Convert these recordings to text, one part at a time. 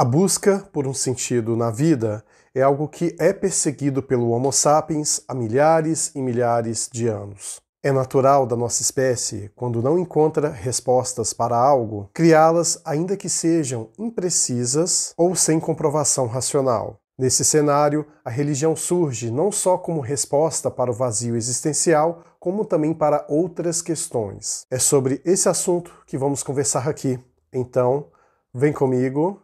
A busca por um sentido na vida é algo que é perseguido pelo Homo sapiens há milhares e milhares de anos. É natural da nossa espécie, quando não encontra respostas para algo, criá-las ainda que sejam imprecisas ou sem comprovação racional. Nesse cenário, a religião surge não só como resposta para o vazio existencial, como também para outras questões. É sobre esse assunto que vamos conversar aqui. Então, vem comigo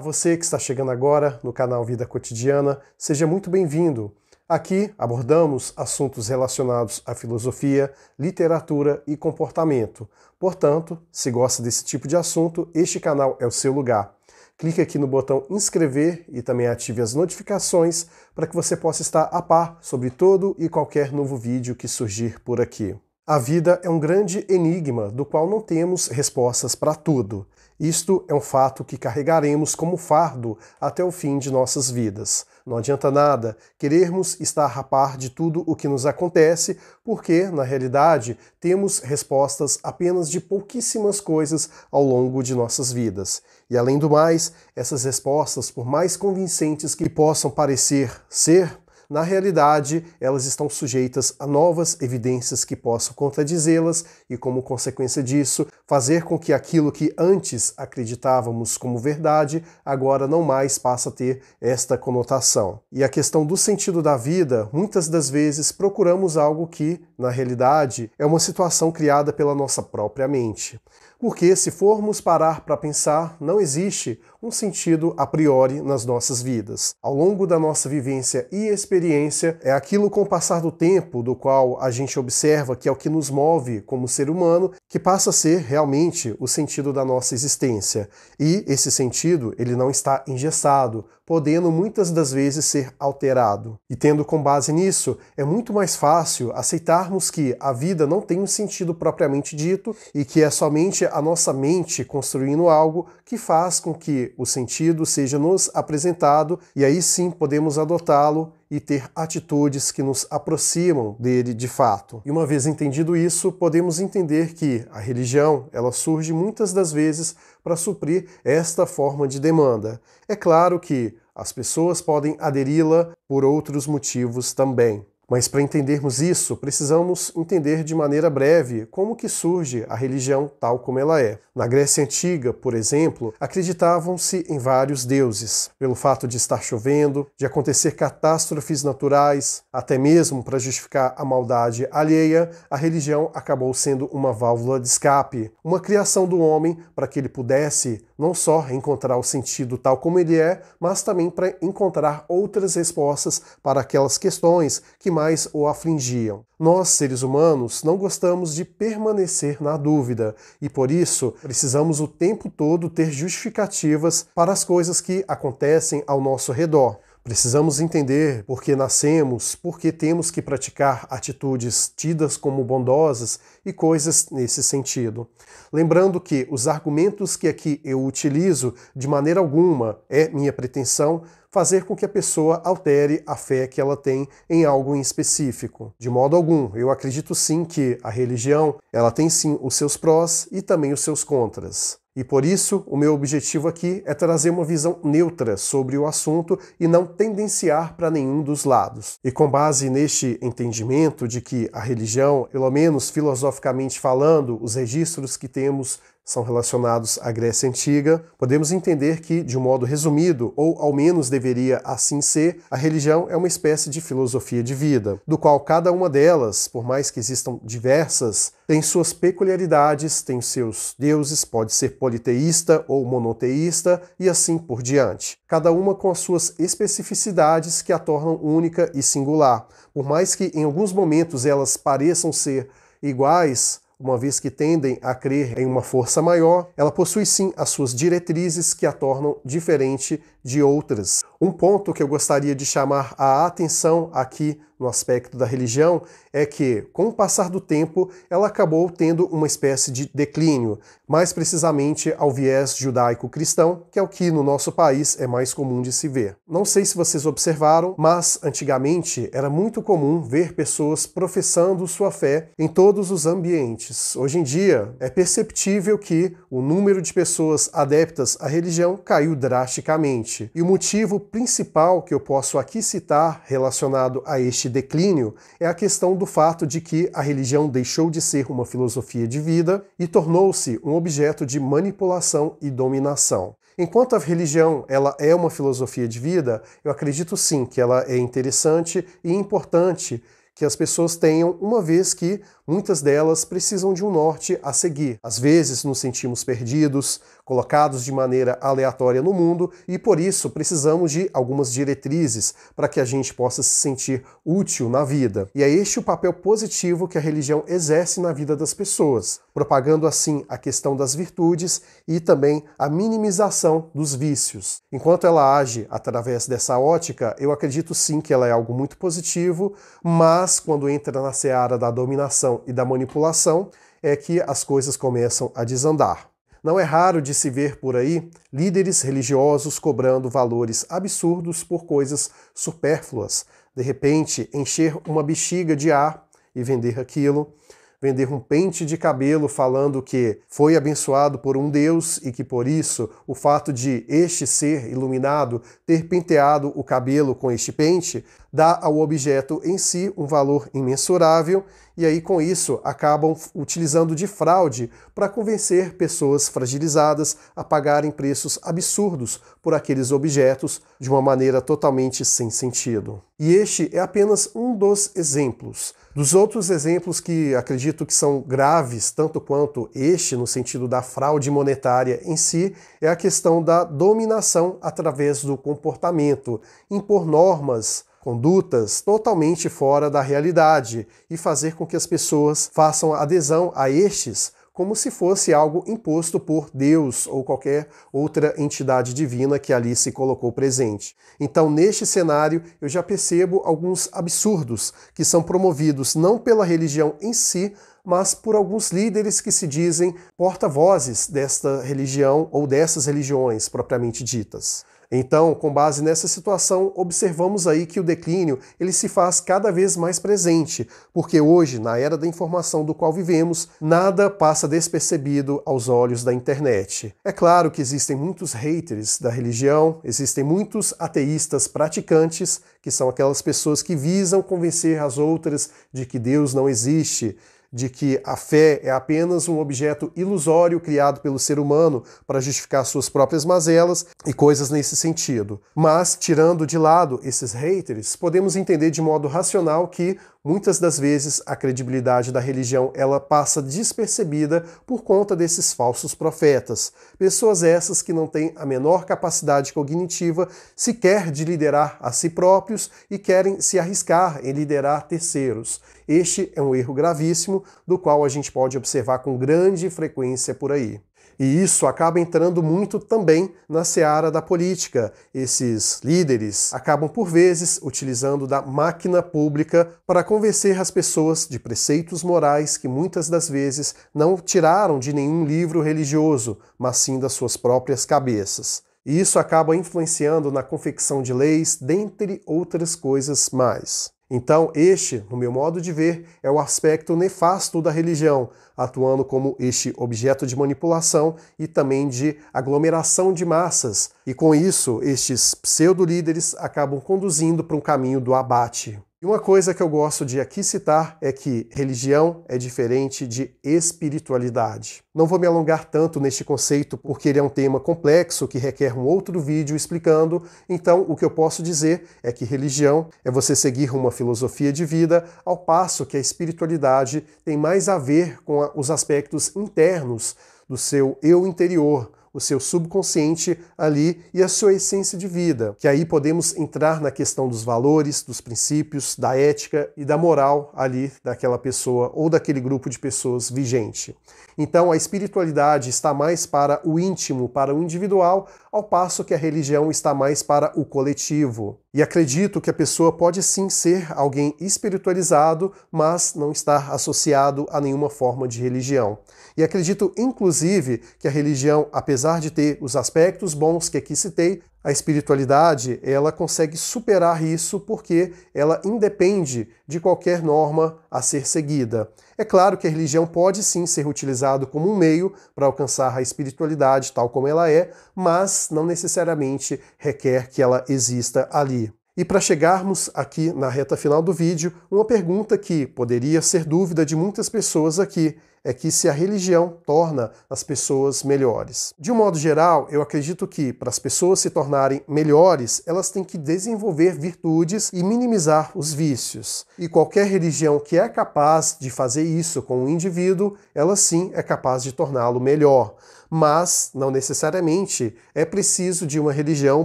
A você que está chegando agora no canal Vida Cotidiana, seja muito bem-vindo. Aqui abordamos assuntos relacionados à filosofia, literatura e comportamento. Portanto, se gosta desse tipo de assunto, este canal é o seu lugar. Clique aqui no botão inscrever e também ative as notificações para que você possa estar a par sobre todo e qualquer novo vídeo que surgir por aqui. A vida é um grande enigma do qual não temos respostas para tudo. Isto é um fato que carregaremos como fardo até o fim de nossas vidas. Não adianta nada querermos estar a par de tudo o que nos acontece, porque, na realidade, temos respostas apenas de pouquíssimas coisas ao longo de nossas vidas. E além do mais, essas respostas, por mais convincentes que possam parecer ser, na realidade elas estão sujeitas a novas evidências que possam contradizê-las e, como consequência disso, fazer com que aquilo que antes acreditávamos como verdade agora não mais passa a ter esta conotação. E a questão do sentido da vida, muitas das vezes procuramos algo que, na realidade, é uma situação criada pela nossa própria mente. Porque, se formos parar para pensar, não existe um sentido a priori nas nossas vidas. Ao longo da nossa vivência e experiência, experiência, é aquilo com o passar do tempo, do qual a gente observa que é o que nos move como ser humano, que passa a ser realmente o sentido da nossa existência. E esse sentido, ele não está engessado, podendo muitas das vezes ser alterado. E tendo com base nisso, é muito mais fácil aceitarmos que a vida não tem um sentido propriamente dito e que é somente a nossa mente construindo algo que faz com que o sentido seja nos apresentado e aí sim podemos adotá-lo e ter atitudes que nos aproximam dele de fato. E uma vez entendido isso, podemos entender que a religião, ela surge muitas das vezes para suprir esta forma de demanda. É claro que as pessoas podem aderi-la por outros motivos também. Mas para entendermos isso, precisamos entender de maneira breve como que surge a religião tal como ela é. Na Grécia antiga, por exemplo, acreditavam-se em vários deuses. Pelo fato de estar chovendo, de acontecer catástrofes naturais, até mesmo para justificar a maldade alheia, a religião acabou sendo uma válvula de escape, uma criação do homem para que ele pudesse não só encontrar o sentido tal como ele é, mas também para encontrar outras respostas para aquelas questões que mais o afligiam. Nós, seres humanos, não gostamos de permanecer na dúvida e por isso precisamos o tempo todo ter justificativas para as coisas que acontecem ao nosso redor. Precisamos entender por que nascemos, por que temos que praticar atitudes tidas como bondosas e coisas nesse sentido. Lembrando que os argumentos que aqui eu utilizo, de maneira alguma, é minha pretensão fazer com que a pessoa altere a fé que ela tem em algo em específico. De modo algum, eu acredito sim que a religião, ela tem sim os seus prós e também os seus contras. E por isso, o meu objetivo aqui é trazer uma visão neutra sobre o assunto e não tendenciar para nenhum dos lados. E com base neste entendimento de que a religião, pelo menos filosoficamente falando, os registros que temos são relacionados à Grécia Antiga, podemos entender que, de um modo resumido, ou ao menos deveria assim ser, a religião é uma espécie de filosofia de vida, do qual cada uma delas, por mais que existam diversas, tem suas peculiaridades, tem seus deuses, pode ser politeísta ou monoteísta e assim por diante. Cada uma com as suas especificidades que a tornam única e singular. Por mais que em alguns momentos elas pareçam ser iguais, uma vez que tendem a crer em uma força maior, ela possui sim as suas diretrizes que a tornam diferente de outras. Um ponto que eu gostaria de chamar a atenção aqui no aspecto da religião é que, com o passar do tempo, ela acabou tendo uma espécie de declínio, mais precisamente ao viés judaico-cristão, que é o que no nosso país é mais comum de se ver. Não sei se vocês observaram, mas antigamente era muito comum ver pessoas professando sua fé em todos os ambientes. Hoje em dia, é perceptível que o número de pessoas adeptas à religião caiu drasticamente, e o motivo principal que eu posso aqui citar relacionado a este declínio é a questão do fato de que a religião deixou de ser uma filosofia de vida e tornou-se um objeto de manipulação e dominação. Enquanto a religião ela é uma filosofia de vida, eu acredito sim que ela é interessante e importante que as pessoas tenham, uma vez que Muitas delas precisam de um norte a seguir. Às vezes nos sentimos perdidos, colocados de maneira aleatória no mundo e por isso precisamos de algumas diretrizes para que a gente possa se sentir útil na vida. E é este o papel positivo que a religião exerce na vida das pessoas, propagando assim a questão das virtudes e também a minimização dos vícios. Enquanto ela age através dessa ótica, eu acredito sim que ela é algo muito positivo, mas quando entra na seara da dominação e da manipulação é que as coisas começam a desandar. Não é raro de se ver por aí líderes religiosos cobrando valores absurdos por coisas supérfluas. De repente, encher uma bexiga de ar e vender aquilo, vender um pente de cabelo falando que foi abençoado por um Deus e que por isso o fato de este ser iluminado ter penteado o cabelo com este pente dá ao objeto em si um valor imensurável e aí com isso acabam utilizando de fraude para convencer pessoas fragilizadas a pagarem preços absurdos por aqueles objetos de uma maneira totalmente sem sentido. E este é apenas um dos exemplos. Dos outros exemplos que acredito que são graves, tanto quanto este, no sentido da fraude monetária em si, é a questão da dominação através do comportamento, impor normas condutas totalmente fora da realidade e fazer com que as pessoas façam adesão a estes como se fosse algo imposto por Deus ou qualquer outra entidade divina que ali se colocou presente. Então, neste cenário, eu já percebo alguns absurdos que são promovidos não pela religião em si, mas por alguns líderes que se dizem porta-vozes desta religião ou dessas religiões propriamente ditas. Então, com base nessa situação, observamos aí que o declínio ele se faz cada vez mais presente, porque hoje, na era da informação do qual vivemos, nada passa despercebido aos olhos da internet. É claro que existem muitos haters da religião, existem muitos ateístas praticantes, que são aquelas pessoas que visam convencer as outras de que Deus não existe de que a fé é apenas um objeto ilusório criado pelo ser humano para justificar suas próprias mazelas e coisas nesse sentido. Mas, tirando de lado esses haters, podemos entender de modo racional que Muitas das vezes a credibilidade da religião ela passa despercebida por conta desses falsos profetas, pessoas essas que não têm a menor capacidade cognitiva sequer de liderar a si próprios e querem se arriscar em liderar terceiros. Este é um erro gravíssimo do qual a gente pode observar com grande frequência por aí. E isso acaba entrando muito também na seara da política. Esses líderes acabam, por vezes, utilizando da máquina pública para convencer as pessoas de preceitos morais que muitas das vezes não tiraram de nenhum livro religioso, mas sim das suas próprias cabeças. E isso acaba influenciando na confecção de leis, dentre outras coisas mais. Então, este, no meu modo de ver, é o aspecto nefasto da religião, atuando como este objeto de manipulação e também de aglomeração de massas. E com isso, estes pseudo-líderes acabam conduzindo para um caminho do abate. E uma coisa que eu gosto de aqui citar é que religião é diferente de espiritualidade. Não vou me alongar tanto neste conceito porque ele é um tema complexo que requer um outro vídeo explicando, então o que eu posso dizer é que religião é você seguir uma filosofia de vida, ao passo que a espiritualidade tem mais a ver com os aspectos internos do seu eu interior o seu subconsciente ali e a sua essência de vida. Que aí podemos entrar na questão dos valores, dos princípios, da ética e da moral ali daquela pessoa ou daquele grupo de pessoas vigente. Então a espiritualidade está mais para o íntimo, para o individual, ao passo que a religião está mais para o coletivo. E acredito que a pessoa pode sim ser alguém espiritualizado, mas não estar associado a nenhuma forma de religião. E acredito, inclusive, que a religião, apesar de ter os aspectos bons que aqui citei, a espiritualidade ela consegue superar isso porque ela independe de qualquer norma a ser seguida. É claro que a religião pode sim ser utilizada como um meio para alcançar a espiritualidade tal como ela é, mas não necessariamente requer que ela exista ali. E para chegarmos aqui na reta final do vídeo, uma pergunta que poderia ser dúvida de muitas pessoas aqui é que se a religião torna as pessoas melhores. De um modo geral, eu acredito que para as pessoas se tornarem melhores, elas têm que desenvolver virtudes e minimizar os vícios. E qualquer religião que é capaz de fazer isso com o indivíduo, ela sim é capaz de torná-lo melhor. Mas não necessariamente é preciso de uma religião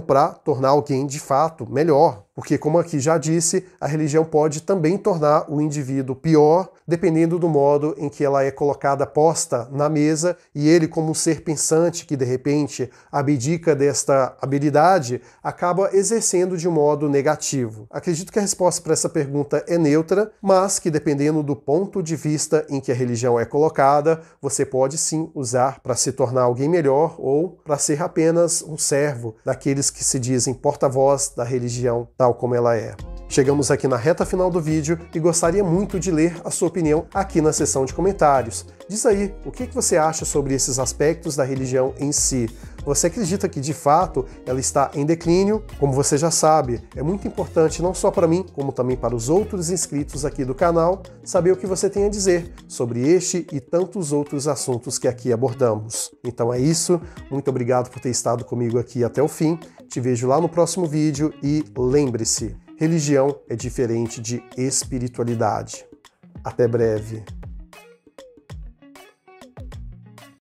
para tornar alguém de fato melhor. Porque, como aqui já disse, a religião pode também tornar o indivíduo pior, dependendo do modo em que ela é colocada posta na mesa, e ele, como um ser pensante que de repente abdica desta habilidade, acaba exercendo de um modo negativo. Acredito que a resposta para essa pergunta é neutra, mas que, dependendo do ponto de vista em que a religião é colocada, você pode sim usar para se tornar alguém melhor ou para ser apenas um servo daqueles que se dizem porta-voz da religião tal como ela é. Chegamos aqui na reta final do vídeo e gostaria muito de ler a sua opinião aqui na seção de comentários. Diz aí o que você acha sobre esses aspectos da religião em si. Você acredita que de fato ela está em declínio? Como você já sabe, é muito importante não só para mim, como também para os outros inscritos aqui do canal, saber o que você tem a dizer sobre este e tantos outros assuntos que aqui abordamos. Então é isso, muito obrigado por ter estado comigo aqui até o fim. Te vejo lá no próximo vídeo e lembre-se, Religião é diferente de espiritualidade. Até breve.